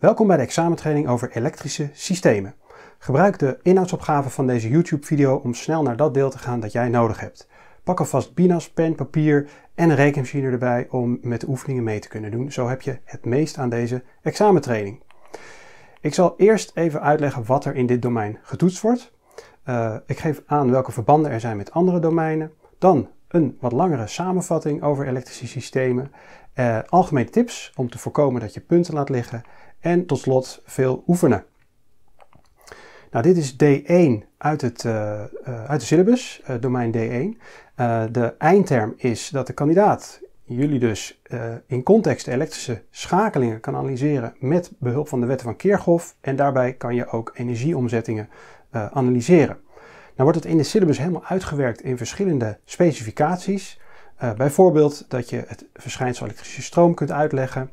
Welkom bij de examentraining over elektrische systemen. Gebruik de inhoudsopgave van deze YouTube-video om snel naar dat deel te gaan dat jij nodig hebt. Pak alvast binas, pen, papier en een rekenmachine erbij om met de oefeningen mee te kunnen doen. Zo heb je het meest aan deze examentraining. Ik zal eerst even uitleggen wat er in dit domein getoetst wordt. Eh, ik geef aan welke verbanden er zijn met andere domeinen. Dan een wat langere samenvatting over elektrische systemen, eh, algemene tips om te voorkomen dat je punten laat liggen en tot slot veel oefenen. Nou, dit is D1 uit, het, eh, eh, uit de syllabus, eh, domein D1. de eindterm is dat de kandidaat jullie dus in context elektrische schakelingen kan analyseren met behulp van de wetten van Kirchhoff. En daarbij kan je ook energieomzettingen analyseren. Nou wordt het in de syllabus helemaal uitgewerkt in verschillende specificaties. bijvoorbeeld dat je het verschijnsel elektrische stroom kunt uitleggen.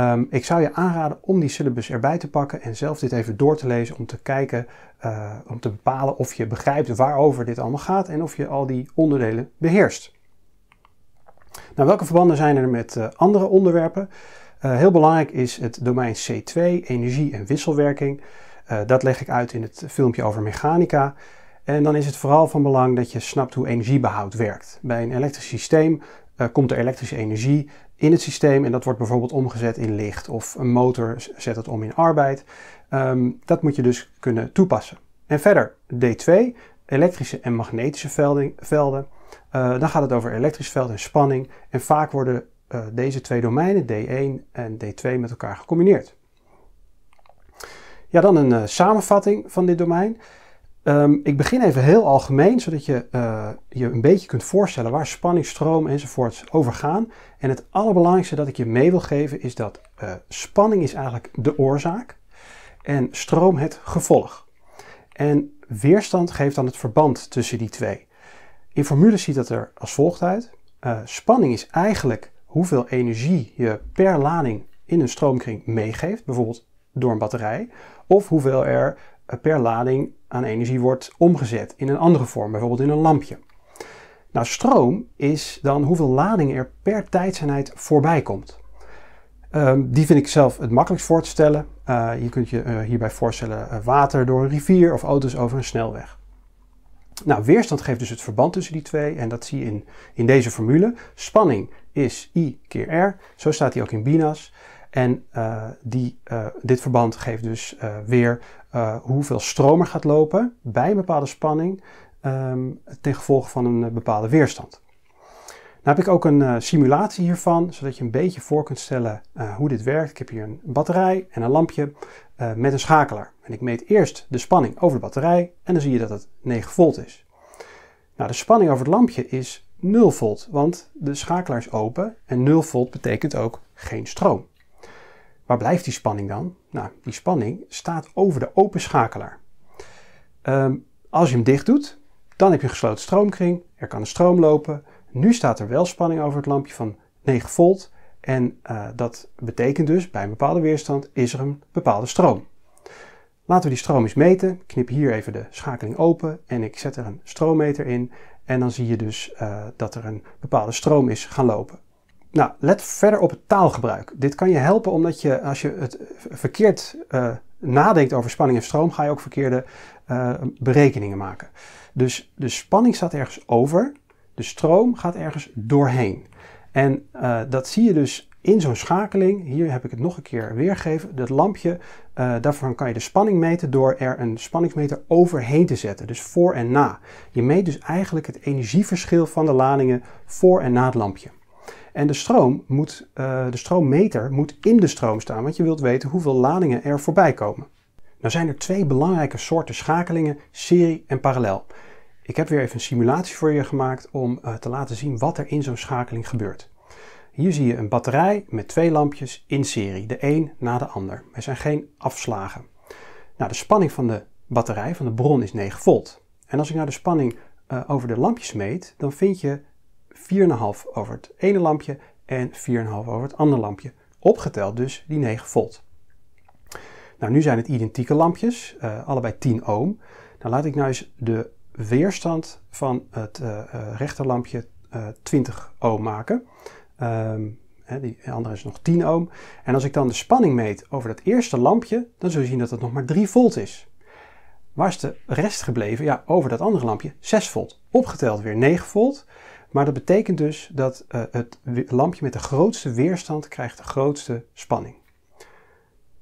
Ehm, ik zou je aanraden om die syllabus erbij te pakken en zelf dit even door te lezen om te kijken, uh, om te bepalen of je begrijpt waarover dit allemaal gaat en of je al die onderdelen beheerst. Nou, welke verbanden zijn er met eh, andere onderwerpen? Eh, heel belangrijk is het domein C2, energie en wisselwerking. dat leg ik uit in het filmpje over mechanica. En dan is het vooral van belang dat je snapt hoe energiebehoud werkt. Bij een elektrisch systeem komt er elektrische energie in het systeem en dat wordt bijvoorbeeld omgezet in licht of een motor zet het om in arbeid. Ehm, dat moet je dus kunnen toepassen. En verder D2, elektrische en magnetische velden. Eh, dan gaat het over elektrisch veld en spanning en vaak worden eh, deze twee domeinen D1 en D2 met elkaar gecombineerd. Ja, dan een eh, samenvatting van dit domein. Ehm, ik begin even heel algemeen, zodat je eh, je een beetje kunt voorstellen waar spanning, stroom enzovoorts over gaan. En het allerbelangrijkste dat ik je mee wil geven is dat eh, spanning is eigenlijk de oorzaak en stroom het gevolg. En weerstand geeft dan het verband tussen die twee. In formules ziet dat er als volgt uit. Eh, spanning is eigenlijk hoeveel energie je per lading in een stroomkring meegeeft, bijvoorbeeld door een batterij, of hoeveel er per lading aan energie wordt omgezet in een andere vorm, bijvoorbeeld in een lampje. Nou, stroom is dan hoeveel lading er per tijdseenheid voorbij komt. Ehm, die vind ik zelf het makkelijkst voor te stellen. Uh, je kunt je eh, hierbij voorstellen eh, water door een rivier of auto's over een snelweg. Nou, weerstand geeft dus het verband tussen die twee en dat zie je in, in deze formule. Spanning is I keer R, zo staat die ook in BINAS. En die, dit verband geeft dus weer eh, hoeveel stroom er gaat lopen bij een bepaalde spanning ehm, ten gevolge van een eh, bepaalde weerstand. Nou heb ik ook een eh, simulatie hiervan, zodat je een beetje voor kunt stellen hoe dit werkt. Ik heb hier een batterij en een lampje met een schakelaar. En ik meet eerst de spanning over de batterij en dan zie je dat het 9 volt is. Nou, de spanning over het lampje is 0 volt, want de schakelaar is open en 0 volt betekent ook geen stroom. Waar blijft die spanning dan? Nou, die spanning staat over de open schakelaar. Ehm, als je hem dicht doet, dan heb je een gesloten stroomkring, er kan een stroom lopen. Nu staat er wel spanning over het lampje van 9 volt. En eh, dat betekent dus, bij een bepaalde weerstand is er een bepaalde stroom. Laten we die stroom eens meten. Ik knip hier even de schakeling open en ik zet er een stroommeter in. En dan zie je dus eh, dat er een bepaalde stroom is gaan lopen. Nou, let verder op het taalgebruik. Dit kan je helpen omdat je, als je het verkeerd eh, nadenkt over spanning en stroom, ga je ook verkeerde eh, berekeningen maken. Dus de spanning staat ergens over, de stroom gaat ergens doorheen. En eh, dat zie je dus in zo'n schakeling. Hier heb ik het nog een keer weergegeven. Dat lampje, daarvan kan je de spanning meten door er een spanningsmeter overheen te zetten. Dus voor en na. Je meet dus eigenlijk het energieverschil van de ladingen voor en na het lampje. En de, stroom moet, eh, de stroommeter moet in de stroom staan, want je wilt weten hoeveel ladingen er voorbij komen. Nou zijn er twee belangrijke soorten schakelingen, serie en parallel. Ik heb weer even een simulatie voor je gemaakt om eh, te laten zien wat er in zo'n schakeling gebeurt. Hier zie je een batterij met twee lampjes in serie, de een na de ander. Er zijn geen afslagen. Nou, de spanning van de batterij, van de bron, is 9 volt. En als ik nou de spanning eh, over de lampjes meet, dan vind je 4,5 over het ene lampje en 4,5 over het andere lampje. Opgeteld dus die 9 volt. Nou, nu zijn het identieke lampjes, uh, allebei 10 ohm. Nou, laat ik nou eens de weerstand van het uh, rechterlampje uh, 20 ohm maken. Um, hè, die andere is nog 10 ohm. En als ik dan de spanning meet over dat eerste lampje, dan zul je zien dat het nog maar 3 volt is. Waar is de rest gebleven? Ja, over dat andere lampje 6 volt. Opgeteld weer 9 volt. Maar dat betekent dus dat eh, het lampje met de grootste weerstand krijgt de grootste spanning.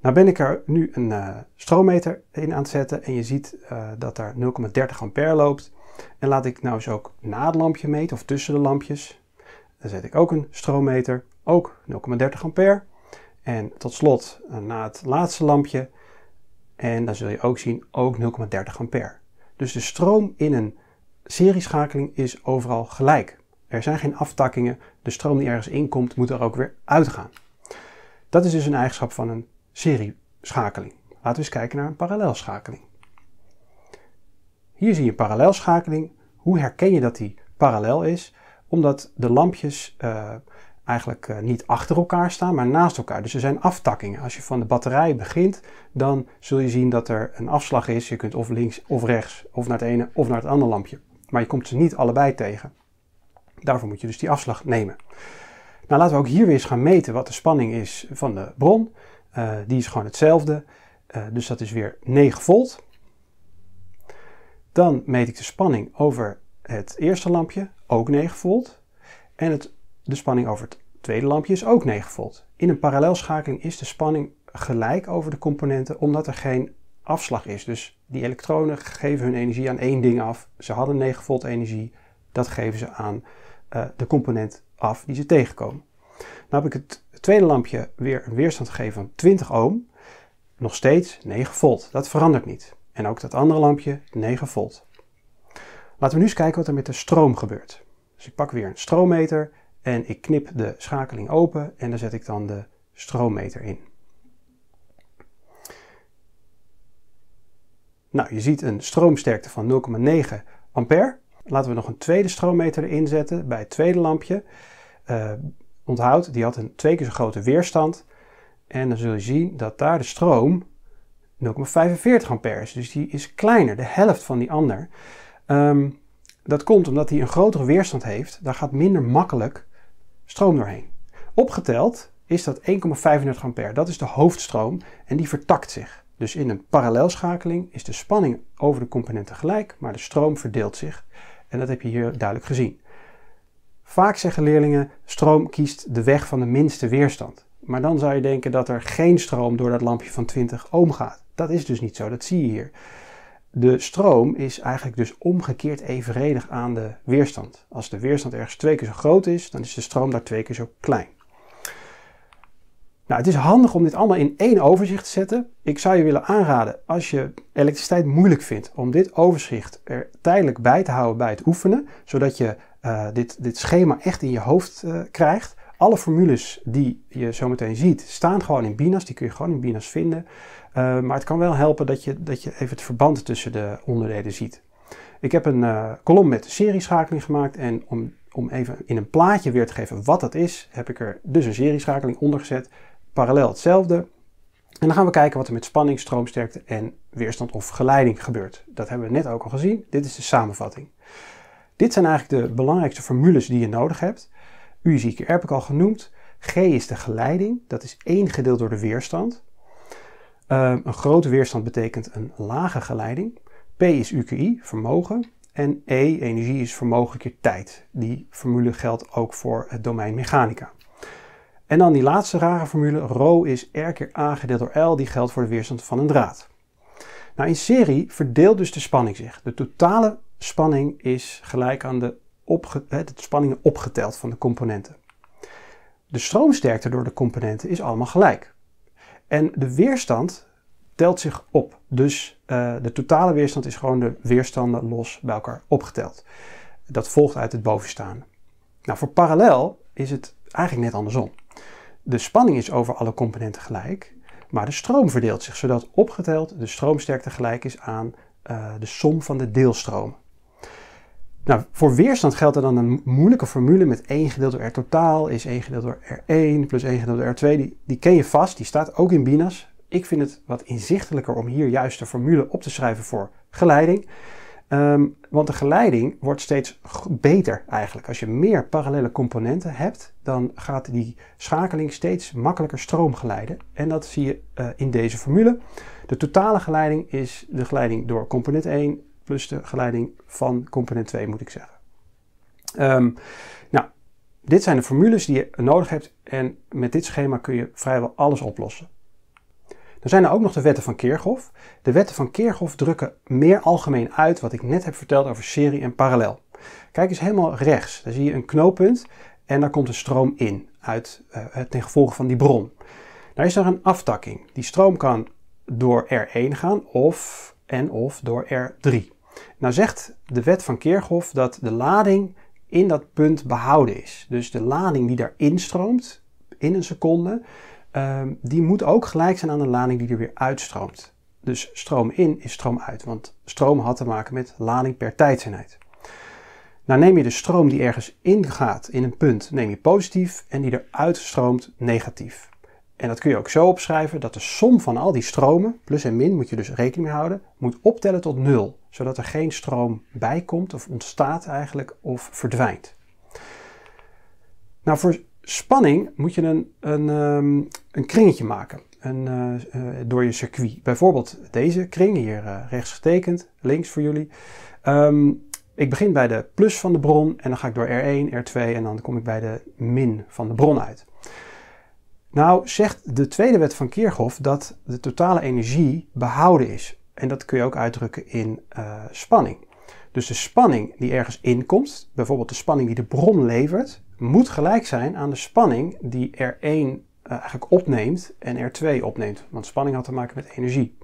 Nou ben ik er nu een uh, stroommeter in aan het zetten en je ziet eh, dat daar 0,30 ampère loopt. En laat ik nou eens ook na het lampje meten of tussen de lampjes. Dan zet ik ook een stroommeter, ook 0,30 ampère. En tot slot na het laatste lampje. En dan zul je ook zien, ook 0,30 ampère. Dus de stroom in een serieschakeling is overal gelijk. Er zijn geen aftakkingen. De stroom die ergens inkomt, moet er ook weer uitgaan. Dat is dus een eigenschap van een serieschakeling. Laten we eens kijken naar een parallelschakeling. Hier zie je een parallelschakeling. Hoe herken je dat die parallel is? Omdat de lampjes eh, eigenlijk eh, niet achter elkaar staan, maar naast elkaar. Dus er zijn aftakkingen. Als je van de batterij begint, dan zul je zien dat er een afslag is. Je kunt of links of rechts, of naar het ene of naar het andere lampje. Maar je komt ze niet allebei tegen. Daarvoor moet je dus die afslag nemen. Nou, laten we ook hier weer eens gaan meten wat de spanning is van de bron. Eh, die is gewoon hetzelfde. Eh, dus dat is weer 9 volt. Dan meet ik de spanning over het eerste lampje, ook 9 volt. En het, de spanning over het tweede lampje is ook 9 volt. In een parallelschakeling is de spanning gelijk over de componenten, omdat er geen afslag is. Dus die elektronen geven hun energie aan één ding af. Ze hadden 9 volt energie. Dat geven ze aan eh, de component af die ze tegenkomen. Nou heb ik het tweede lampje weer een weerstand gegeven van 20 ohm. Nog steeds 9 volt. Dat verandert niet. En ook dat andere lampje 9 volt. Laten we nu eens kijken wat er met de stroom gebeurt. Dus ik pak weer een stroommeter en ik knip de schakeling open en daar zet ik dan de stroommeter in. Nou, je ziet een stroomsterkte van 0,9 ampère. Laten we nog een tweede stroommeter erin zetten bij het tweede lampje. Uh, onthoud, die had een twee keer zo grote weerstand. En dan zul je zien dat daar de stroom 0,45 ampère is. Dus die is kleiner, de helft van die ander. Ehm, dat komt omdat hij een grotere weerstand heeft. Daar gaat minder makkelijk stroom doorheen. Opgeteld is dat 1,35 ampère. Dat is de hoofdstroom en die vertakt zich. Dus in een parallelschakeling is de spanning over de componenten gelijk, maar de stroom verdeelt zich. En dat heb je hier duidelijk gezien. Vaak zeggen leerlingen, stroom kiest de weg van de minste weerstand. Maar dan zou je denken dat er geen stroom door dat lampje van 20 ohm gaat. Dat is dus niet zo, dat zie je hier. De stroom is eigenlijk dus omgekeerd evenredig aan de weerstand. Als de weerstand ergens twee keer zo groot is, dan is de stroom daar twee keer zo klein. Nou, het is handig om dit allemaal in één overzicht te zetten. Ik zou je willen aanraden, als je elektriciteit moeilijk vindt, om dit overzicht er tijdelijk bij te houden bij het oefenen, zodat je eh, dit, dit schema echt in je hoofd eh, krijgt. Alle formules die je zometeen ziet, staan gewoon in Binas. Die kun je gewoon in Binas vinden. Eh, maar het kan wel helpen dat je, dat je even het verband tussen de onderdelen ziet. Ik heb een kolom met serieschakeling gemaakt. En om, om even in een plaatje weer te geven wat dat is, heb ik er dus een serieschakeling onder gezet parallel hetzelfde. En dan gaan we kijken wat er met spanning, stroomsterkte en weerstand of geleiding gebeurt. Dat hebben we net ook al gezien. Dit is de samenvatting. Dit zijn eigenlijk de belangrijkste formules die je nodig hebt. U is I keer R heb ik al genoemd. G is de geleiding, dat is 1 gedeeld door de weerstand. Ehm, een grote weerstand betekent een lage geleiding. P is UQI, vermogen. En E, energie, is vermogen keer tijd. Die formule geldt ook voor het domein mechanica. En dan die laatste rare formule, ρ is R keer A gedeeld door L, die geldt voor de weerstand van een draad. Nou, in serie verdeelt dus de spanning zich. De totale spanning is gelijk aan de, opge de spanningen opgeteld van de componenten. De stroomsterkte door de componenten is allemaal gelijk. En de weerstand telt zich op. Dus eh, de totale weerstand is gewoon de weerstanden los bij elkaar opgeteld. Dat volgt uit het bovenstaande. Nou, voor parallel is het eigenlijk net andersom. De spanning is over alle componenten gelijk, maar de stroom verdeelt zich, zodat opgeteld de stroomsterkte gelijk is aan eh, de som van de deelstroom. Nou, voor weerstand geldt er dan een moeilijke formule met 1 gedeeld door R totaal is 1 gedeeld door R1 plus 1 gedeeld door R2. Die, die ken je vast, die staat ook in BINAS. Ik vind het wat inzichtelijker om hier juist de formule op te schrijven voor geleiding. Ehm, want de geleiding wordt steeds beter eigenlijk. Als je meer parallele componenten hebt, dan gaat die schakeling steeds makkelijker stroom geleiden. En dat zie je eh, in deze formule. De totale geleiding is de geleiding door component 1 plus de geleiding van component 2 moet ik zeggen. Ehm, nou, dit zijn de formules die je nodig hebt en met dit schema kun je vrijwel alles oplossen. Dan zijn er ook nog de wetten van Kirchhoff. De wetten van Kirchhoff drukken meer algemeen uit wat ik net heb verteld over serie en parallel. Kijk eens helemaal rechts. Daar zie je een knooppunt en daar komt een stroom in uit, uh, ten gevolge van die bron. Daar nou is er een aftakking. Die stroom kan door R1 gaan of en of door R3. Nou zegt de wet van Kirchhoff dat de lading in dat punt behouden is. Dus de lading die daarin stroomt in een seconde, Ehm, die moet ook gelijk zijn aan de lading die er weer uitstroomt. Dus stroom in is stroom uit, want stroom had te maken met lading per tijdseenheid. Nou neem je de stroom die ergens ingaat in een punt, neem je positief en die eruit stroomt negatief. En dat kun je ook zo opschrijven dat de som van al die stromen, plus en min moet je dus rekening mee houden, moet optellen tot nul. Zodat er geen stroom bijkomt of ontstaat eigenlijk of verdwijnt. Nou, voor spanning moet je een, een, ehm, een kringetje maken een, eh, eh, door je circuit. Bijvoorbeeld deze kring, hier eh, rechts getekend, links voor jullie. Ehm, ik begin bij de plus van de bron en dan ga ik door R1, R2 en dan kom ik bij de min van de bron uit. Nou zegt de tweede wet van Kirchhoff dat de totale energie behouden is. En dat kun je ook uitdrukken in spanning. Dus de spanning die ergens inkomt, bijvoorbeeld de spanning die de bron levert, moet gelijk zijn aan de spanning die R1 eh, eigenlijk opneemt en R2 opneemt. Want spanning had te maken met energie.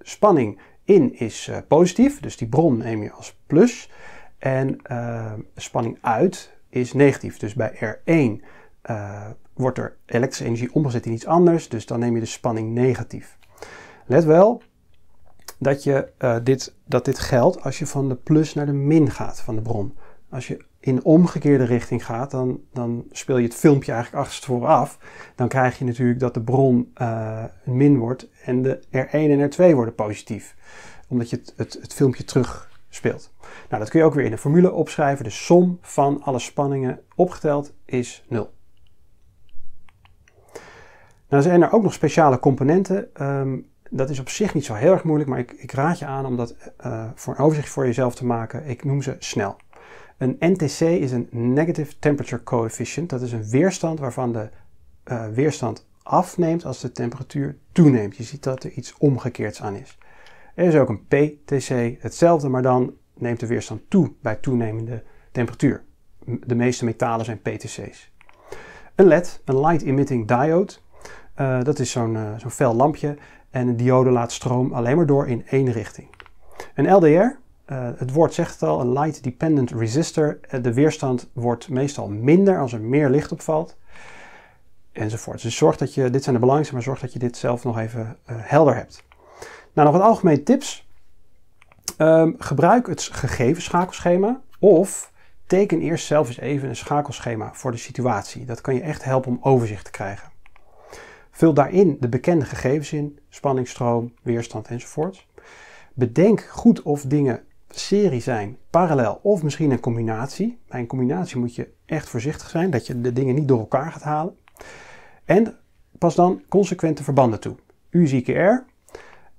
Spanning in is eh, positief, dus die bron neem je als plus. En uh, spanning uit is negatief. Dus bij R1 wordt er elektrische energie omgezet in iets anders. Dus dan neem je de spanning negatief. Let wel dat, je, dit, dat dit geldt als je van de plus naar de min gaat van de bron. Als je in de omgekeerde richting gaat, dan, dan speel je het filmpje eigenlijk achterstevoren af. Dan krijg je natuurlijk dat de bron eh, min wordt en de R1 en R2 worden positief. Omdat je het, het, het filmpje terug speelt. Nou, dat kun je ook weer in een formule opschrijven. De som van alle spanningen opgeteld is 0. Nou zijn er ook nog speciale componenten. Ehm, dat is op zich niet zo heel erg moeilijk, maar ik, ik raad je aan om dat eh, voor een overzicht voor jezelf te maken. Ik noem ze snel. Een NTC is een negative temperature coefficient. Dat is een weerstand waarvan de eh, weerstand afneemt als de temperatuur toeneemt. Je ziet dat er iets omgekeerds aan is. Er is ook een PTC, hetzelfde, maar dan neemt de weerstand toe bij toenemende temperatuur. De meeste metalen zijn PTC's. Een LED, een light emitting diode, eh, dat is zo'n eh, zo'n fel lampje en een diode laat stroom alleen maar door in één richting. Een LDR, eh, het woord zegt het al, een light dependent resistor. Eh, de weerstand wordt meestal minder als er meer licht op valt. Enzovoort. Dus zorg dat je, dit zijn de belangrijkste, maar zorg dat je dit zelf nog even eh, helder hebt. Nou, nog wat algemene tips. Ehm, gebruik het gegeven schakelschema of teken eerst zelf eens even een schakelschema voor de situatie. Dat kan je echt helpen om overzicht te krijgen. Vul daarin de bekende gegevens in, spanning, stroom, weerstand enzovoort. Bedenk goed of dingen serie zijn, parallel of misschien een combinatie. Bij een combinatie moet je echt voorzichtig zijn dat je de dingen niet door elkaar gaat halen. En pas dan consequente verbanden toe. U is R.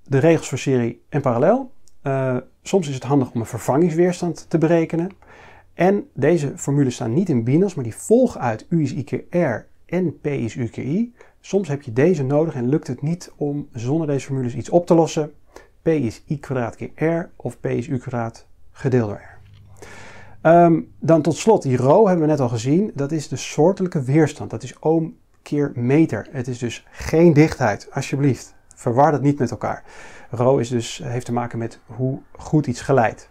de regels voor serie en parallel. Eh, soms is het handig om een vervangingsweerstand te berekenen. En deze formules staan niet in binas, maar die volgen uit U is R en P is UKI. Soms heb je deze nodig en lukt het niet om zonder deze formules iets op te lossen. P is i kwadraat keer r of P is u kwadraat gedeeld door r. Ehm, dan tot slot, die rho hebben we net al gezien, dat is de soortelijke weerstand. Dat is ohm keer meter. Het is dus geen dichtheid, alsjeblieft. Verwar dat niet met elkaar. Rho is dus, heeft te maken met hoe goed iets geleidt.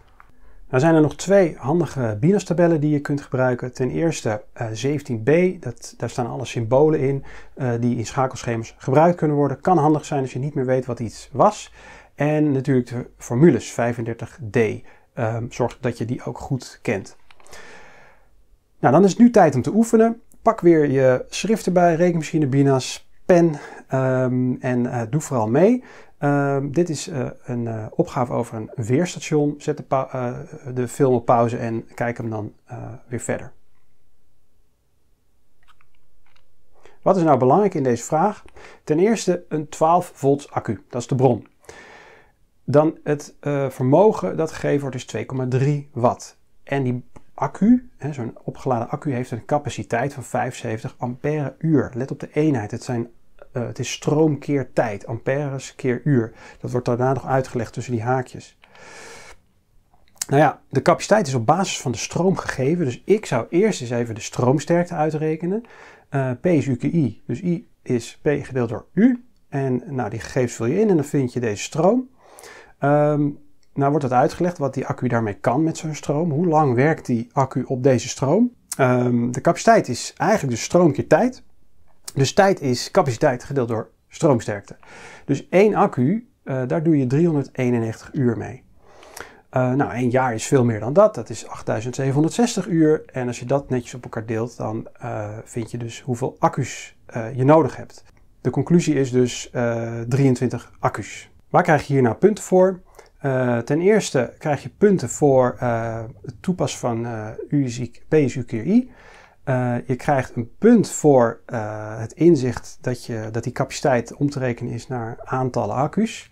Dan zijn er nog twee handige BINAS-tabellen die je kunt gebruiken. Ten eerste 17b, eh, dat, daar staan alle symbolen in eh, die in schakelschema's gebruikt kunnen worden. Kan handig zijn als je niet meer weet wat iets was. En natuurlijk de formules 35D. Um, ehm, zorg dat je die ook goed kent. Nou, dan is het nu tijd om te oefenen. Pak weer je schrift erbij, rekenmachine, bina's, pen ehm, en eh, doe vooral mee. Ehm, dit is eh, een eh, opgave over een weerstation. Zet de, de, film op pauze en kijk hem dan weer verder. Wat is nou belangrijk in deze vraag? Ten eerste een 12 volt accu, dat is de bron dan het eh, vermogen dat gegeven wordt is 2,3 watt. En die accu, zo'n opgeladen accu, heeft een capaciteit van 75 ampère uur. Let op de eenheid, het, zijn, eh, het is stroom keer tijd, amperes keer uur. Dat wordt daarna nog uitgelegd tussen die haakjes. Nou ja, de capaciteit is op basis van de stroom gegeven. Dus ik zou eerst eens even de stroomsterkte uitrekenen. Eh, P is U I. dus I is P gedeeld door U. En nou, die gegevens vul je in en dan vind je deze stroom. Um, nou wordt dat uitgelegd wat die accu daarmee kan met zo'n stroom. Hoe lang werkt die accu op deze stroom? Ehm, de capaciteit is eigenlijk dus stroom keer tijd. Dus tijd is capaciteit gedeeld door stroomsterkte. Dus één accu, eh, daar doe je 391 uur mee. Uh, nou, één jaar is veel meer dan dat. Dat is 8760 uur. En als je dat netjes op elkaar deelt, dan eh, vind je dus hoeveel accu's je nodig hebt. De conclusie is dus 23 accu's. Waar krijg je hier nou punten voor? Eh, ten eerste krijg je punten voor eh, het toepassen van uh, eh, keer I. Uh, je krijgt een punt voor het inzicht dat, je, dat die capaciteit om te rekenen is naar aantallen accu's.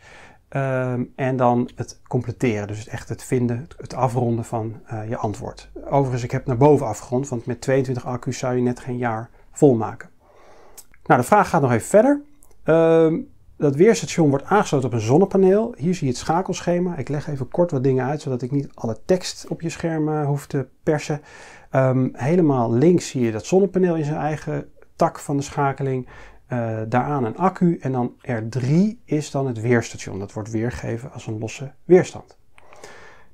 Ehm, en dan het completeren, dus echt het vinden, het afronden van je antwoord. Overigens, ik heb naar boven afgerond, want met 22 accu's zou je net geen jaar volmaken. Nou, de vraag gaat nog even verder. Ehm, dat weerstation wordt aangesloten op een zonnepaneel. Hier zie je het schakelschema. Ik leg even kort wat dingen uit, zodat ik niet alle tekst op je scherm eh, hoef te persen. Ehm, helemaal links zie je dat zonnepaneel in zijn eigen tak van de schakeling. Uh, daaraan een accu en dan R3 is dan het weerstation. Dat wordt weergegeven als een losse weerstand.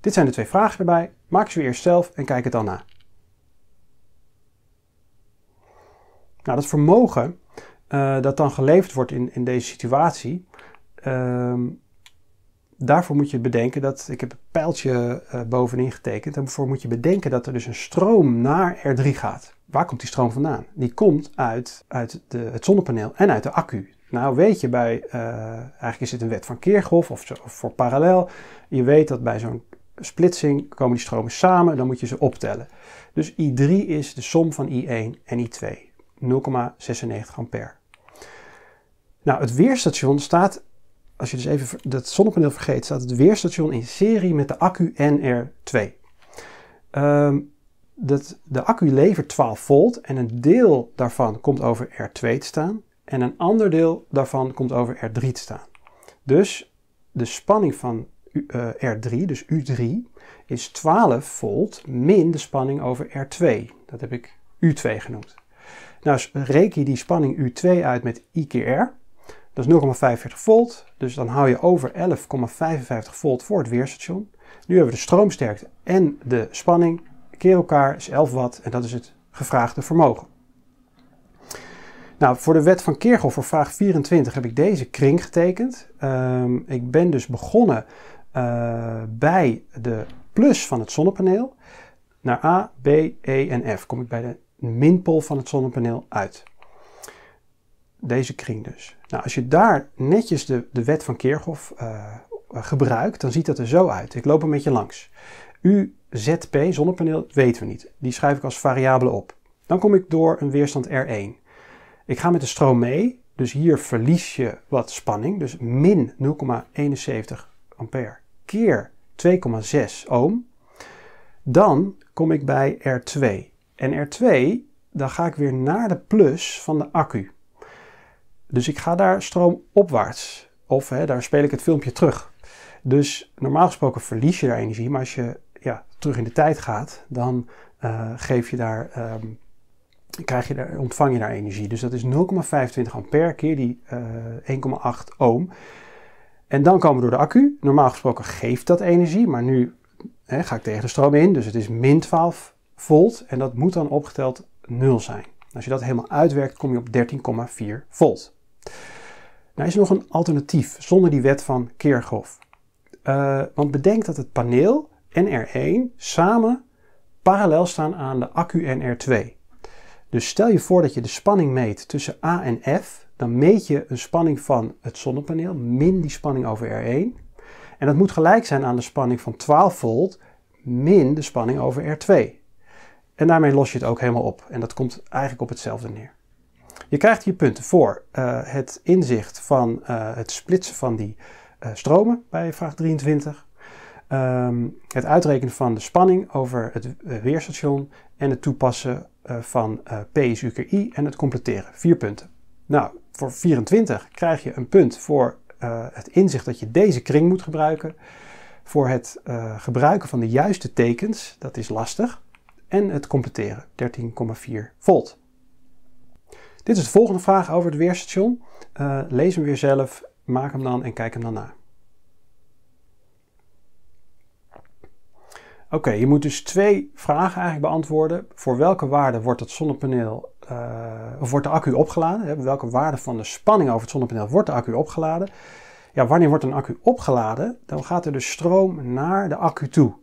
Dit zijn de twee vragen erbij. Maak ze weer eerst zelf en kijk het dan na. Nou, dat vermogen eh, dat dan geleverd wordt in, in deze situatie. Ehm, daarvoor moet je bedenken dat, ik heb een pijltje eh, bovenin getekend, daarvoor moet je bedenken dat er dus een stroom naar R3 gaat. Waar komt die stroom vandaan? Die komt uit, uit de, het zonnepaneel en uit de accu. Nou weet je bij, eh, eigenlijk is het een wet van Keergolf of, of voor parallel, je weet dat bij zo'n splitsing komen die stromen samen, dan moet je ze optellen. Dus I3 is de som van I1 en I2, 0,96 ampère. Nou, het weerstation staat, als je dus even dat zonnepaneel vergeet, staat het weerstation in serie met de accu NR2. Ehm, dat, de accu levert 12 volt en een deel daarvan komt over R2 te staan en een ander deel daarvan komt over R3 te staan. Dus de spanning van eh, R3, dus U3, is 12 volt min de spanning over R2. Dat heb ik U2 genoemd. Nou, reken je die spanning U2 uit met I keer R. Dat is 0,45 volt, dus dan hou je over 11,55 volt voor het weerstation. Nu hebben we de stroomsterkte en de spanning keer elkaar, is 11 watt en dat is het gevraagde vermogen. Nou, voor de wet van Kirchhoff voor vraag 24 heb ik deze kring getekend. Ehm, ik ben dus begonnen eh, bij de plus van het zonnepaneel. Naar A, B, E en F kom ik bij de minpol van het zonnepaneel uit. Deze kring dus. Nou, als je daar netjes de, de wet van Kirchhoff uh, eh, gebruikt, dan ziet dat er zo uit. Ik loop een beetje langs. UZP, zonnepaneel, weten we niet. Die schrijf ik als variabele op. Dan kom ik door een weerstand R1. Ik ga met de stroom mee, dus hier verlies je wat spanning. Dus min 0,71 ampère keer 2,6 ohm. Dan kom ik bij R2. En R2, dan ga ik weer naar de plus van de accu. Dus ik ga daar stroom opwaarts, Of hè, daar speel ik het filmpje terug. Dus normaal gesproken verlies je daar energie, maar als je ja, terug in de tijd gaat, dan eh, geef je daar, ehm, krijg je daar, ontvang je daar energie. Dus dat is 0,25 ampère keer die 1,8 eh, ohm. En dan komen we door de accu. Normaal gesproken geeft dat energie, maar nu hè, ga ik tegen de stroom in, dus het is min 12 volt en dat moet dan opgeteld 0 zijn. Als je dat helemaal uitwerkt, kom je op 13,4 volt. Nou is er nog een alternatief zonder die wet van Kirchhoff. Eh, want bedenk dat het paneel en R1 samen parallel staan aan de accu en R2. Dus stel je voor dat je de spanning meet tussen A en F, dan meet je een spanning van het zonnepaneel min die spanning over R1. En dat moet gelijk zijn aan de spanning van 12 volt min de spanning over R2. En daarmee los je het ook helemaal op. En dat komt eigenlijk op hetzelfde neer. Je krijgt hier punten voor eh, het inzicht van eh, het splitsen van die eh, stromen bij vraag 23. Ehm, het uitrekenen van de spanning over het weerstation en het toepassen van I en het completeren. Vier punten. Nou, voor 24 krijg je een punt voor het inzicht dat je deze kring moet gebruiken. Voor het gebruiken van de juiste tekens, dat is lastig. En het completeren, 13,4 volt. Dit is de volgende vraag over het weerstation. Eh, lees hem weer zelf, maak hem dan en kijk hem dan na. Oké, je moet dus twee vragen eigenlijk beantwoorden. Voor welke waarde wordt het zonnepaneel eh, of wordt de accu opgeladen? Hè? Welke waarde van de spanning over het zonnepaneel wordt de accu opgeladen? Ja, wanneer wordt een accu opgeladen? Dan gaat er dus stroom naar de accu toe.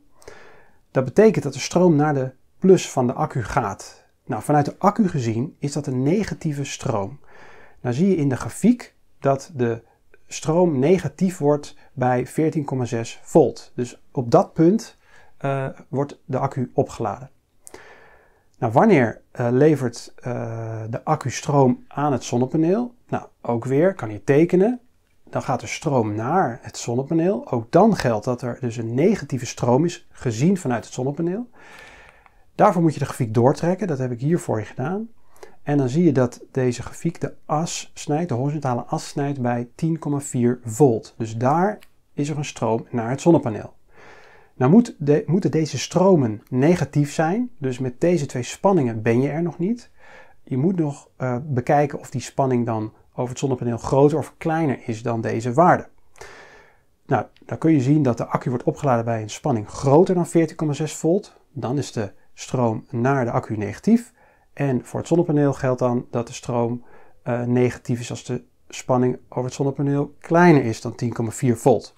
Dat betekent dat de stroom naar de plus van de accu gaat. Nou, vanuit de accu gezien is dat een negatieve stroom. Nou zie je in de grafiek dat de stroom negatief wordt bij 14,6 volt. Dus op dat punt eh, wordt de accu opgeladen. Nou, wanneer eh, levert eh, de accu stroom aan het zonnepaneel? Nou, ook weer kan je tekenen. Dan gaat de stroom naar het zonnepaneel. Ook dan geldt dat er dus een negatieve stroom is gezien vanuit het zonnepaneel. Daarvoor moet je de grafiek doortrekken, dat heb ik hier voor je gedaan. En dan zie je dat deze grafiek de as snijdt, de horizontale as snijdt bij 10,4 volt. Dus daar is er een stroom naar het zonnepaneel. Nou moet de, moeten deze stromen negatief zijn, dus met deze twee spanningen ben je er nog niet. Je moet nog eh, bekijken of die spanning dan over het zonnepaneel groter of kleiner is dan deze waarde. Nou, dan kun je zien dat de accu wordt opgeladen bij een spanning groter dan 14,6 volt. Dan is de stroom naar de accu negatief. En voor het zonnepaneel geldt dan dat de stroom eh, negatief is als de spanning over het zonnepaneel kleiner is dan 10,4 volt.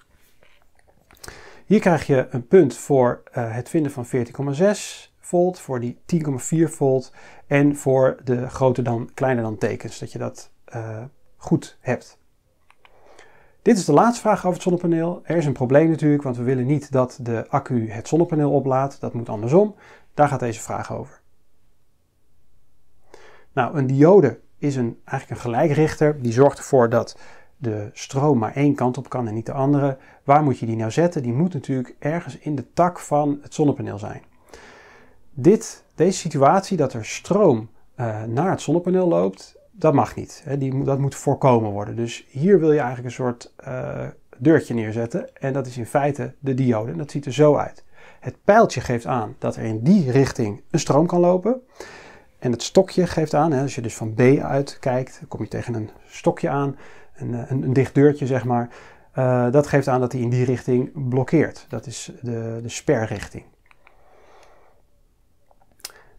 Hier krijg je een punt voor eh, het vinden van 14,6 volt, voor die 10,4 volt en voor de groter dan, kleiner dan tekens, dat je dat eh, goed hebt. Dit is de laatste vraag over het zonnepaneel. Er is een probleem natuurlijk, want we willen niet dat de accu het zonnepaneel oplaadt. Dat moet andersom. Daar gaat deze vraag over. Nou, een diode is een, eigenlijk een gelijkrichter. Die zorgt ervoor dat de stroom maar één kant op kan en niet de andere. Waar moet je die nou zetten? Die moet natuurlijk ergens in de tak van het zonnepaneel zijn. Dit, deze situatie dat er stroom eh, naar het zonnepaneel loopt, dat mag niet. Hè? Die, dat moet voorkomen worden. Dus hier wil je eigenlijk een soort eh, deurtje neerzetten. En dat is in feite de diode. En dat ziet er zo uit. Het pijltje geeft aan dat er in die richting een stroom kan lopen. En het stokje geeft aan, hè, als je dus van B uit kijkt, kom je tegen een stokje aan, een, eh, een, dicht deurtje zeg maar. Eh, dat geeft aan dat hij in die richting blokkeert. Dat is de, de sperrichting.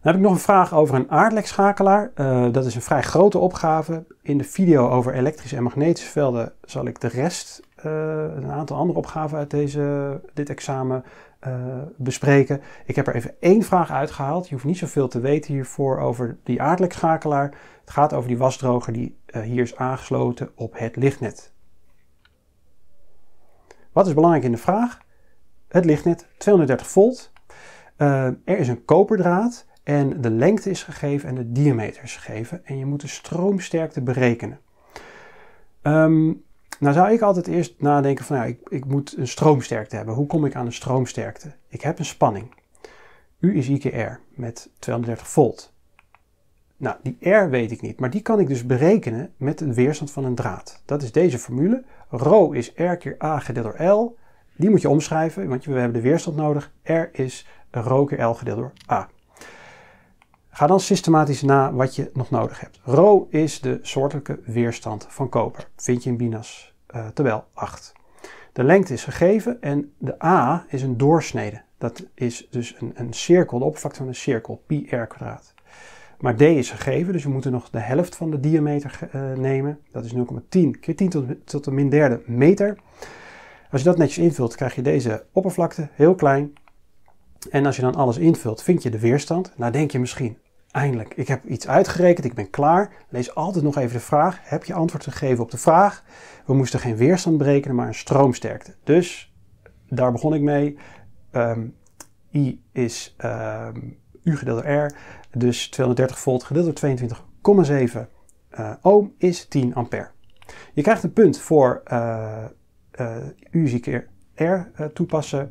Dan heb ik nog een vraag over een aardlekschakelaar. Eh, dat is een vrij grote opgave. In de video over elektrische en magnetische velden zal ik de rest, uh, een aantal andere opgaven uit deze, dit examen, eh, bespreken. Ik heb er even één vraag uitgehaald. Je hoeft niet zoveel te weten hiervoor over die schakelaar. Het gaat over die wasdroger die eh, hier is aangesloten op het lichtnet. Wat is belangrijk in de vraag? Het lichtnet 230 volt. Eh, er is een koperdraad en de lengte is gegeven en de diameter is gegeven. En je moet de stroomsterkte berekenen. Um, nou zou ik altijd eerst nadenken van, ja, nou, ik, ik moet een stroomsterkte hebben. Hoe kom ik aan een stroomsterkte? Ik heb een spanning. U is I keer r met 230 volt. Nou, die R weet ik niet, maar die kan ik dus berekenen met de weerstand van een draad. Dat is deze formule. Rho is R keer A gedeeld door L. Die moet je omschrijven, want we hebben de weerstand nodig. R is rho keer L gedeeld door A. Ga dan systematisch na wat je nog nodig hebt. Rho is de soortelijke weerstand van koper. Vind je in Binas uh, tabel 8. De lengte is gegeven en de A is een doorsnede. Dat is dus een, een cirkel, de oppervlakte van een cirkel, pi r kwadraat. Maar D is gegeven, dus we moeten nog de helft van de diameter eh, nemen. Dat is 0,10 keer 10 tot, tot de min derde meter. Als je dat netjes invult, krijg je deze oppervlakte, heel klein, en als je dan alles invult, vind je de weerstand. Nou denk je misschien, eindelijk, ik heb iets uitgerekend, ik ben klaar. Lees altijd nog even de vraag. Heb je antwoord gegeven op de vraag? We moesten geen weerstand berekenen, maar een stroomsterkte. Dus daar begon ik mee. Ehm, I is ehm, U gedeeld door R. Dus 230 volt gedeeld door 22,7 eh, ohm is 10 ampère. Je krijgt een punt voor eh, eh, U zie R toepassen.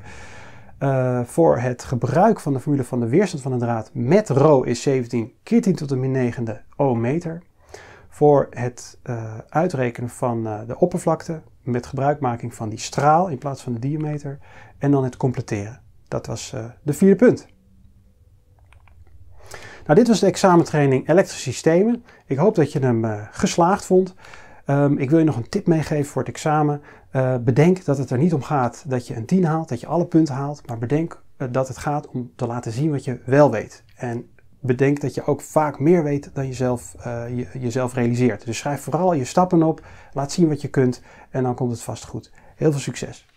Eh, voor het gebruik van de formule van de weerstand van een draad met ρ is 17 keer 10 tot de min 9 ohm. Voor het eh, uitrekenen van eh, de oppervlakte met gebruikmaking van die straal in plaats van de diameter. En dan het completeren. Dat was de vierde punt. Nou, dit was de examentraining elektrische systemen. Ik hoop dat je hem geslaagd vond. Ehm, ik wil je nog een tip meegeven voor het examen. Eh, bedenk dat het er niet om gaat dat je een 10 haalt, dat je alle punten haalt, maar bedenk eh, dat het gaat om te laten zien wat je wel weet. En bedenk dat je ook vaak meer weet dan jezelf, eh, je, jezelf realiseert. Dus schrijf vooral je stappen op, laat zien wat je kunt en dan komt het vast goed. Heel veel succes!